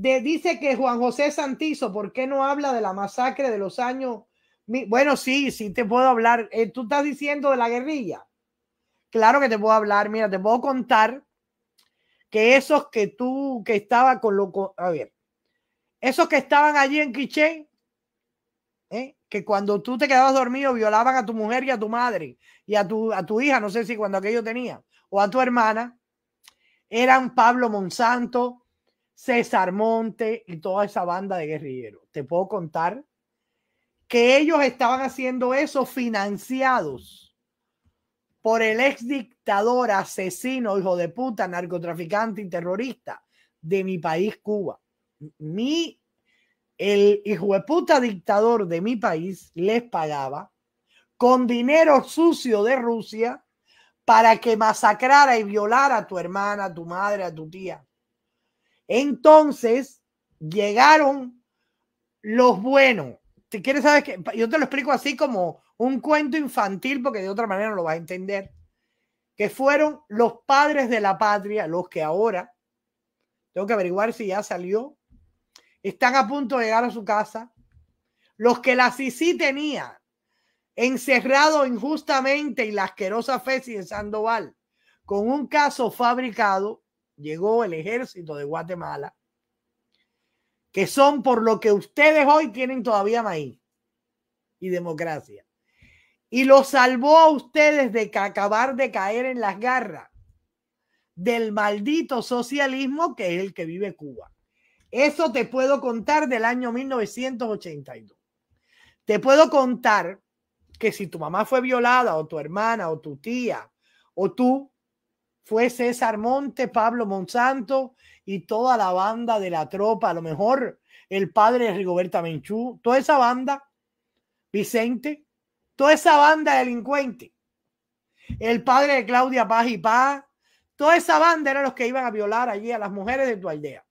dice que Juan José Santizo, ¿por qué no habla de la masacre de los años? Bueno, sí, sí te puedo hablar. Eh, tú estás diciendo de la guerrilla. Claro que te puedo hablar. Mira, te puedo contar que esos que tú, que estaba con loco. a ver, esos que estaban allí en Quiché, ¿eh? que cuando tú te quedabas dormido violaban a tu mujer y a tu madre y a tu, a tu hija, no sé si cuando aquello tenía, o a tu hermana, eran Pablo Monsanto, César Monte y toda esa banda de guerrilleros. Te puedo contar que ellos estaban haciendo eso financiados por el ex dictador, asesino, hijo de puta, narcotraficante y terrorista de mi país, Cuba. Mi, el hijo de puta dictador de mi país les pagaba con dinero sucio de Rusia para que masacrara y violara a tu hermana, a tu madre, a tu tía. Entonces llegaron los buenos. Si quieres, saber que yo te lo explico así como un cuento infantil, porque de otra manera no lo vas a entender. Que fueron los padres de la patria, los que ahora tengo que averiguar si ya salió. Están a punto de llegar a su casa. Los que la sí tenía encerrado injustamente y la asquerosa Fessi de Sandoval con un caso fabricado llegó el ejército de Guatemala, que son por lo que ustedes hoy tienen todavía maíz y democracia. Y lo salvó a ustedes de acabar de caer en las garras del maldito socialismo que es el que vive Cuba. Eso te puedo contar del año 1982. Te puedo contar que si tu mamá fue violada o tu hermana o tu tía o tú, fue César Monte, Pablo Monsanto y toda la banda de la tropa, a lo mejor el padre de Rigoberta Menchú, toda esa banda, Vicente, toda esa banda delincuente, el padre de Claudia Paz y Paz, toda esa banda eran los que iban a violar allí a las mujeres de tu aldea.